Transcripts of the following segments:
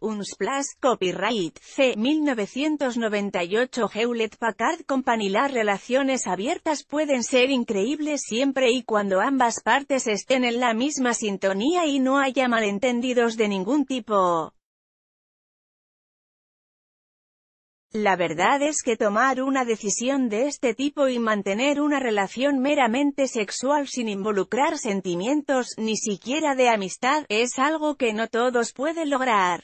Unsplash, Copyright, C. 1998 Hewlett Packard Company Las relaciones abiertas pueden ser increíbles siempre y cuando ambas partes estén en la misma sintonía y no haya malentendidos de ningún tipo. La verdad es que tomar una decisión de este tipo y mantener una relación meramente sexual sin involucrar sentimientos, ni siquiera de amistad, es algo que no todos pueden lograr.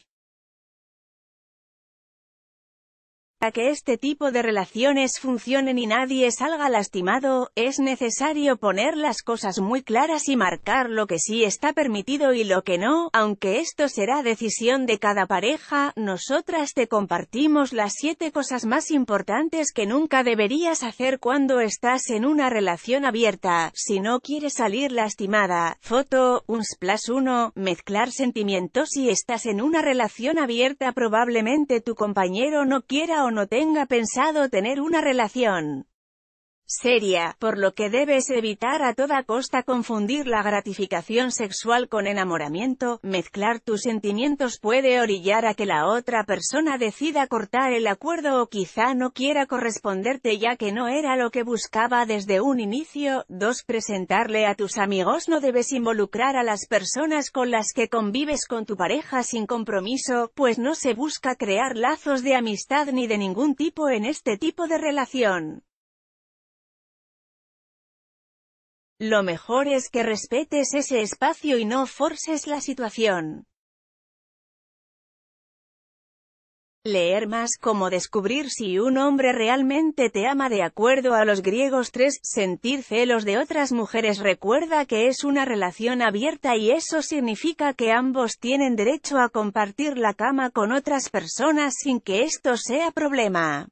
Para que este tipo de relaciones funcionen y nadie salga lastimado, es necesario poner las cosas muy claras y marcar lo que sí está permitido y lo que no, aunque esto será decisión de cada pareja, nosotras te compartimos las 7 cosas más importantes que nunca deberías hacer cuando estás en una relación abierta, si no quieres salir lastimada. Foto, un splash 1, mezclar sentimientos si estás en una relación abierta probablemente tu compañero no quiera o no tenga pensado tener una relación seria, por lo que debes evitar a toda costa confundir la gratificación sexual con enamoramiento, mezclar tus sentimientos puede orillar a que la otra persona decida cortar el acuerdo o quizá no quiera corresponderte ya que no era lo que buscaba desde un inicio, dos Presentarle a tus amigos no debes involucrar a las personas con las que convives con tu pareja sin compromiso, pues no se busca crear lazos de amistad ni de ningún tipo en este tipo de relación. Lo mejor es que respetes ese espacio y no forces la situación. Leer más como descubrir si un hombre realmente te ama de acuerdo a los griegos 3. Sentir celos de otras mujeres recuerda que es una relación abierta y eso significa que ambos tienen derecho a compartir la cama con otras personas sin que esto sea problema.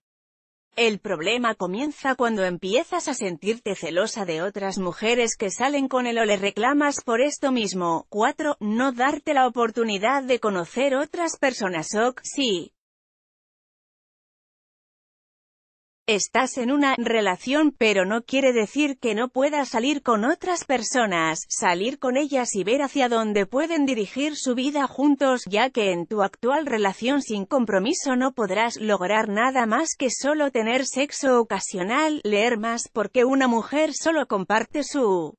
El problema comienza cuando empiezas a sentirte celosa de otras mujeres que salen con él o le reclamas por esto mismo. 4. No darte la oportunidad de conocer otras personas. Ok, sí, Estás en una relación pero no quiere decir que no puedas salir con otras personas, salir con ellas y ver hacia dónde pueden dirigir su vida juntos, ya que en tu actual relación sin compromiso no podrás lograr nada más que solo tener sexo ocasional, leer más porque una mujer solo comparte su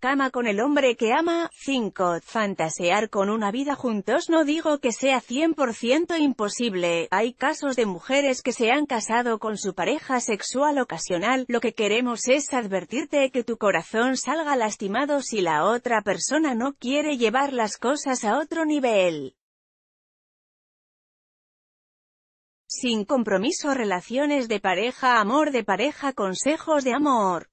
Cama con el hombre que ama. 5. Fantasear con una vida juntos no digo que sea 100% imposible, hay casos de mujeres que se han casado con su pareja sexual ocasional, lo que queremos es advertirte que tu corazón salga lastimado si la otra persona no quiere llevar las cosas a otro nivel. Sin compromiso relaciones de pareja, amor de pareja, consejos de amor.